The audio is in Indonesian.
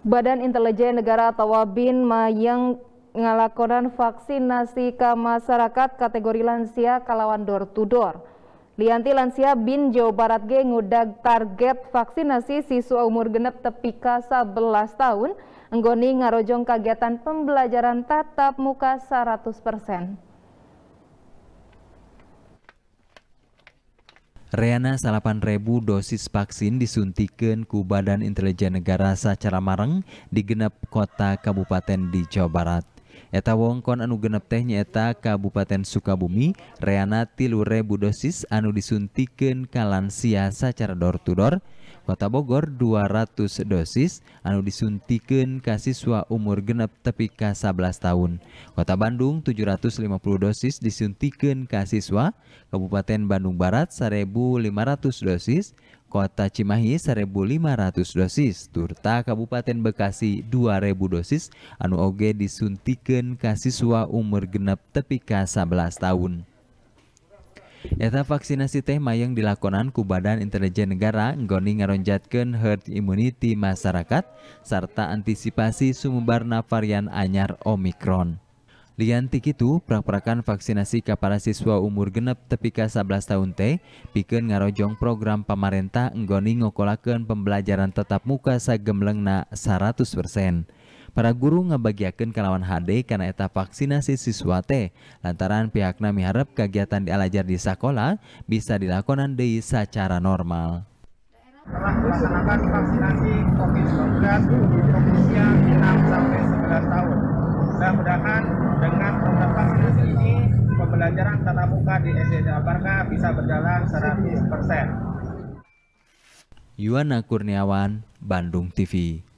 Badan Intelijen Negara atau BIN yang ngalakonan vaksinasi ke masyarakat kategori lansia kalawan door to door. Lianti lansia bin Jawa Barat G ngudag target vaksinasi siswa umur genep kasa 11 tahun enggoni ngarojong kegiatan pembelajaran tatap muka 100%. Reana salapan rebu dosis vaksin disuntikan ku Badan Intelijen Negara secara mareng di genep kota kabupaten di Jawa Barat. Eta wongkon anu genep teh nyeta Kabupaten Sukabumi Reana tilure dosis anu disuntikin kalansia secara door to door Kota Bogor 200 dosis anu disuntikan kasiswa anu umur genep tepi ka 11 tahun Kota Bandung 750 dosis disuntikan kasiswa Kabupaten Bandung Barat 1500 dosis Kota Cimahi 1.500 dosis, Turta Kabupaten Bekasi 2.000 dosis, anu oge disuntikan kasiswa umur genep ke 11 tahun. Eta vaksinasi teh mayang dilakonan ku Badan Intelijen Negara ngoni ngeronjatkan herd immunity masyarakat, serta antisipasi sumbarna varian anyar Omikron. Lianti itu, prak-prakan vaksinasi kepada siswa umur genep tepika 11 tahun teh pikeun ngarojong program pemerintah enggoni ngokolakeun pembelajaran tetap muka sagemlengna 100%. Para guru ngebagiakan kalawan HD karena eta vaksinasi siswa teh lantaran pihakna miharap kegiatan dialajar di sekolah bisa dilakonan deui secara normal. Telah melaksanakan vaksinasi COVID-19 covid 19 mudah-mudahan dengan program vaksinasi ini pembelajaran tatap muka di SD Abarka bisa berjalan 100%. Yuana Kurniawan, Bandung TV.